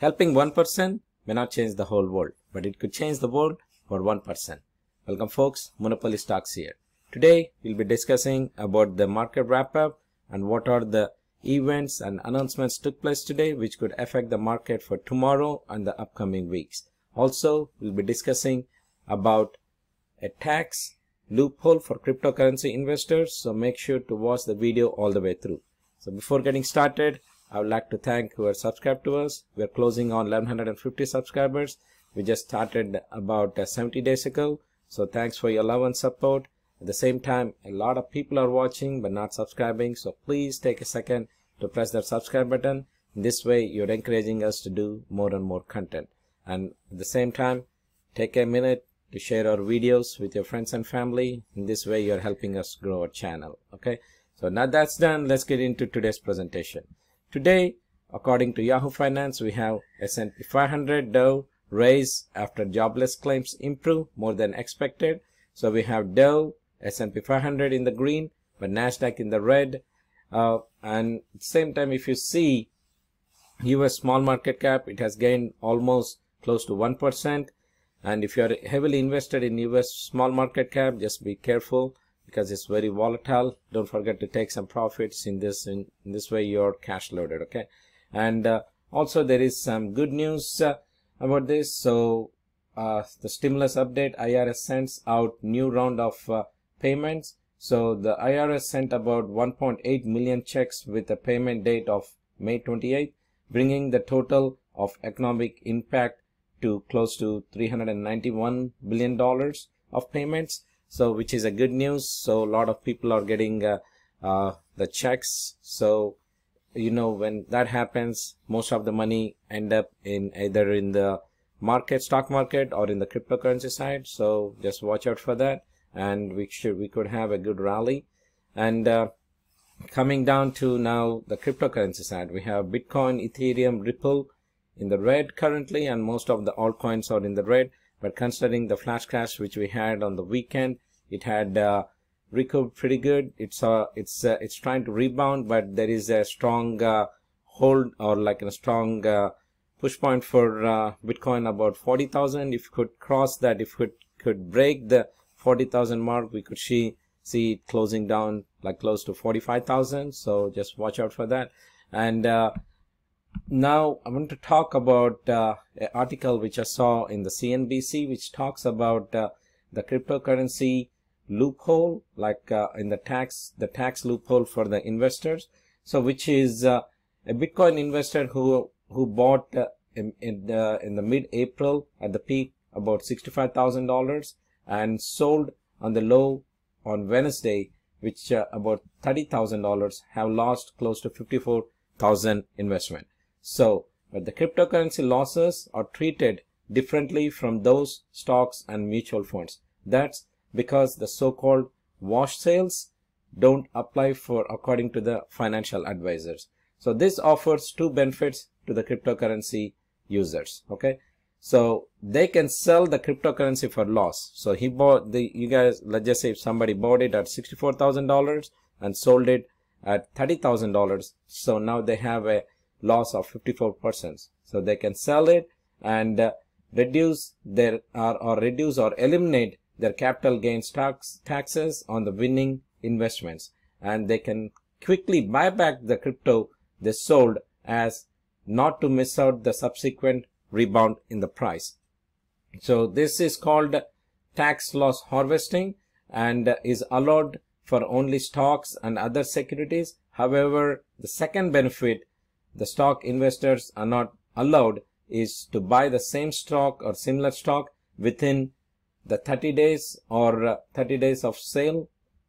Helping one person may not change the whole world, but it could change the world for one person. Welcome folks, Monopoly Stocks here. Today we'll be discussing about the market wrap up and what are the events and announcements took place today which could affect the market for tomorrow and the upcoming weeks. Also, we'll be discussing about a tax loophole for cryptocurrency investors. So make sure to watch the video all the way through. So before getting started, I would like to thank who are subscribed to us. We're closing on 1150 subscribers. We just started about uh, 70 days ago. So thanks for your love and support. At the same time, a lot of people are watching but not subscribing. So please take a second to press that subscribe button. This way, you're encouraging us to do more and more content. And at the same time, take a minute to share our videos with your friends and family. In this way, you're helping us grow our channel. Okay. So now that's done. Let's get into today's presentation. Today, according to Yahoo Finance, we have S&P 500 Dow raise after jobless claims improve more than expected. So we have Dow, S&P 500 in the green, but Nasdaq in the red. Uh, and same time, if you see U.S. small market cap, it has gained almost close to 1%. And if you are heavily invested in US small market cap, just be careful because it's very volatile don't forget to take some profits in this in, in this way you're cash loaded okay and uh, also there is some good news uh, about this so uh, the stimulus update irs sends out new round of uh, payments so the irs sent about 1.8 million checks with a payment date of may 28 bringing the total of economic impact to close to 391 billion dollars of payments so which is a good news so a lot of people are getting uh, uh, the checks so you know when that happens most of the money end up in either in the market stock market or in the cryptocurrency side so just watch out for that and we should we could have a good rally and uh, coming down to now the cryptocurrency side we have bitcoin ethereum ripple in the red currently and most of the altcoins are in the red but considering the flash crash which we had on the weekend it had uh, recovered pretty good. It's uh, it's uh, it's trying to rebound, but there is a strong uh, hold or like a strong uh, push point for uh, Bitcoin about 40,000. If you could cross that, if it could break the 40,000 mark, we could see see it closing down like close to 45,000. So just watch out for that. And uh, now I want to talk about an article which I saw in the CNBC, which talks about the cryptocurrency loophole, like uh, in the tax, the tax loophole for the investors. So which is uh, a Bitcoin investor who who bought uh, in, in, the in the mid-April at the peak about sixty-five thousand dollars and sold on the low on Wednesday, which uh, about thirty thousand dollars have lost close to fifty-four thousand investment. So, but the cryptocurrency losses are treated differently from those stocks and mutual funds. That's because the so-called wash sales don't apply for according to the financial advisors. So this offers two benefits to the cryptocurrency users. Okay. So they can sell the cryptocurrency for loss. So he bought the, you guys, let's just say if somebody bought it at $64,000 and sold it at $30,000. So now they have a loss of 54%. So they can sell it and uh, reduce their, or, or reduce or eliminate their capital gains tax, taxes on the winning investments and they can quickly buy back the crypto they sold as not to miss out the subsequent rebound in the price. So this is called tax loss harvesting and is allowed for only stocks and other securities. However, the second benefit the stock investors are not allowed is to buy the same stock or similar stock within the 30 days or 30 days of sale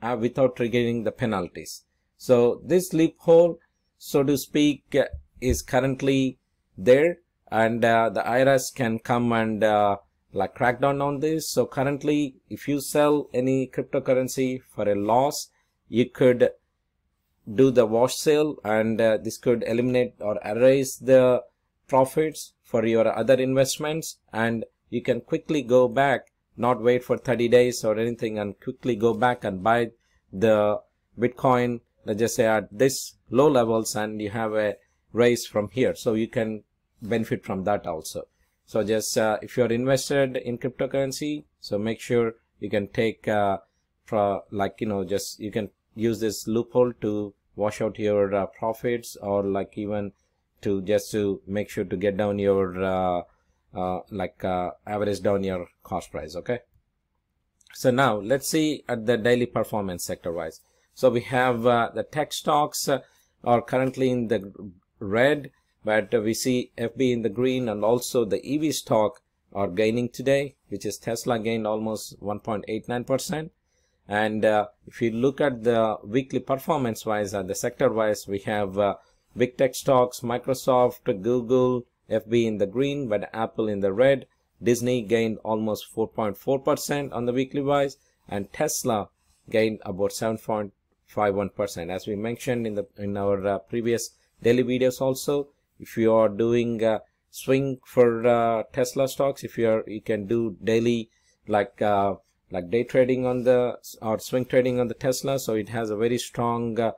uh, without triggering the penalties. So this loophole, so to speak, uh, is currently there and uh, the IRS can come and uh, like crack down on this. So currently, if you sell any cryptocurrency for a loss, you could do the wash sale and uh, this could eliminate or erase the profits for your other investments and you can quickly go back not wait for 30 days or anything and quickly go back and buy the Bitcoin, let's just say at this low levels and you have a raise from here. So you can benefit from that also. So just uh, if you're invested in cryptocurrency, so make sure you can take uh, like, you know, just you can use this loophole to wash out your uh, profits or like even to just to make sure to get down your uh, uh, like uh, average down your cost price okay so now let's see at the daily performance sector wise so we have uh, the tech stocks uh, are currently in the red but we see FB in the green and also the EV stock are gaining today which is Tesla gained almost 1.89 percent and uh, if you look at the weekly performance wise and the sector wise we have big tech stocks Microsoft Google FB in the green, but Apple in the red. Disney gained almost 4.4% on the weekly wise, and Tesla gained about 7.51%. As we mentioned in the in our uh, previous daily videos, also, if you are doing uh, swing for uh, Tesla stocks, if you are you can do daily like uh, like day trading on the or swing trading on the Tesla, so it has a very strong uh,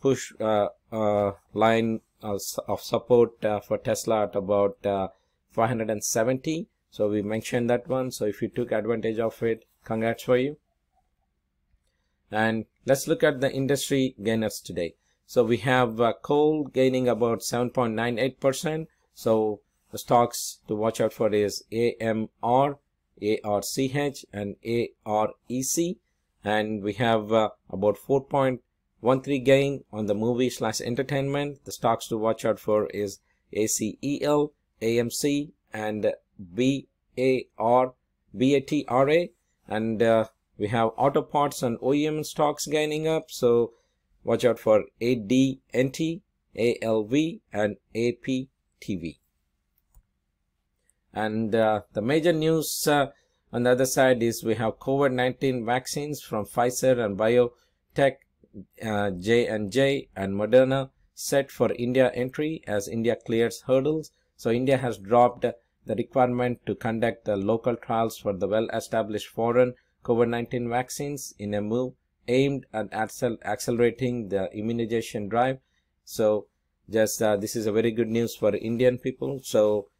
push uh, uh, line uh, of support uh, for Tesla at about uh, 570 so we mentioned that one so if you took advantage of it congrats for you and let's look at the industry gainers today so we have uh, coal gaining about 7.98 percent so the stocks to watch out for is amr arch and arec and we have uh, about 4.5 1-3 gain on the movie slash entertainment. The stocks to watch out for is ACEL, AMC, and BAR, BATRA. And uh, we have auto parts and OEM stocks gaining up. So watch out for ADNT, ALV, and APTV. And uh, the major news uh, on the other side is we have COVID-19 vaccines from Pfizer and BioTech J&J uh, and Moderna set for India entry as India clears hurdles. So India has dropped the requirement to conduct the local trials for the well-established foreign COVID-19 vaccines in a move aimed at accelerating the immunization drive. So just uh, this is a very good news for Indian people. So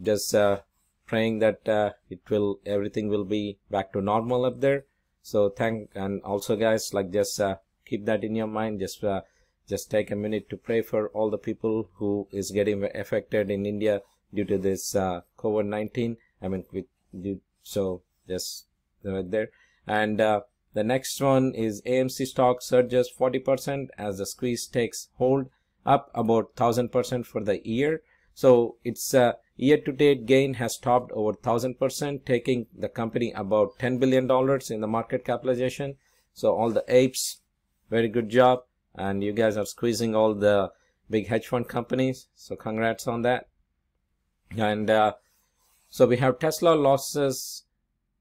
just uh, praying that uh, it will everything will be back to normal up there. So thank and also guys like just uh, keep that in your mind just uh, just take a minute to pray for all the people who is getting affected in india due to this uh, covid-19 i mean with so just right uh, there and uh, the next one is amc stock surges 40% as the squeeze takes hold up about 1000% for the year so its uh, year to date gain has topped over 1000% taking the company about 10 billion dollars in the market capitalization so all the apes very good job and you guys are squeezing all the big hedge fund companies so congrats on that and uh, so we have tesla losses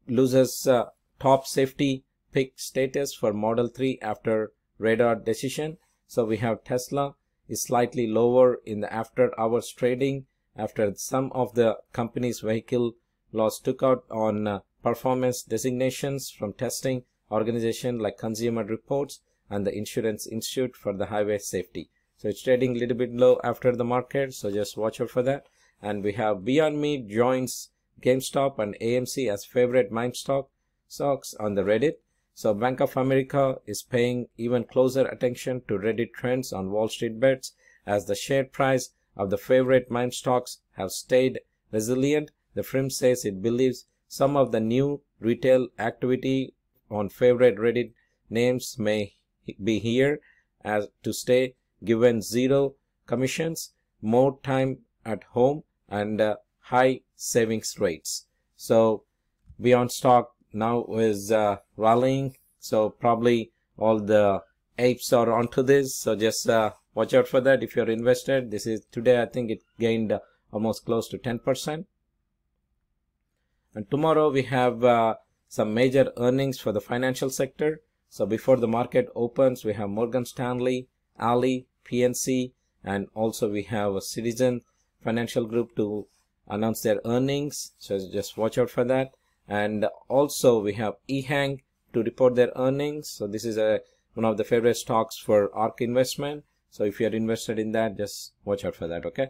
loses uh, top safety pick status for model 3 after radar decision so we have tesla is slightly lower in the after hours trading after some of the company's vehicle loss took out on uh, performance designations from testing organization like consumer reports and the Insurance Institute for the highway safety. So it's trading a little bit low after the market. So just watch out for that. And we have Beyond Meat joins GameStop and AMC as favorite mine stock stocks on the Reddit. So Bank of America is paying even closer attention to Reddit trends on Wall Street bets as the share price of the favorite mine stocks have stayed resilient. The firm says it believes some of the new retail activity on favorite Reddit names may be here as to stay given zero commissions more time at home and uh, high savings rates so beyond stock now is uh, rallying so probably all the apes are onto this so just uh, watch out for that if you're invested this is today i think it gained uh, almost close to 10 percent and tomorrow we have uh, some major earnings for the financial sector so before the market opens, we have Morgan Stanley, Ali, PNC, and also we have a Citizen Financial Group to announce their earnings. So just watch out for that. And also we have EHang to report their earnings. So this is a one of the favorite stocks for ARK investment. So if you're invested in that, just watch out for that. Okay.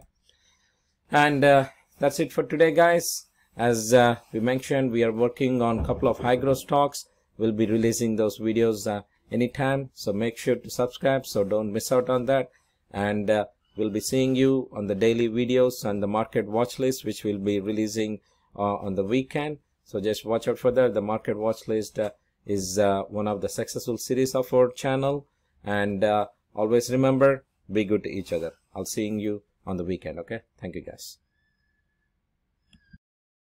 And uh, that's it for today, guys. As uh, we mentioned, we are working on a couple of high growth stocks we'll be releasing those videos uh, anytime so make sure to subscribe so don't miss out on that and uh, we'll be seeing you on the daily videos and the market watch list which we'll be releasing uh, on the weekend so just watch out for that the market watch list uh, is uh, one of the successful series of our channel and uh, always remember be good to each other i'll seeing you on the weekend okay thank you guys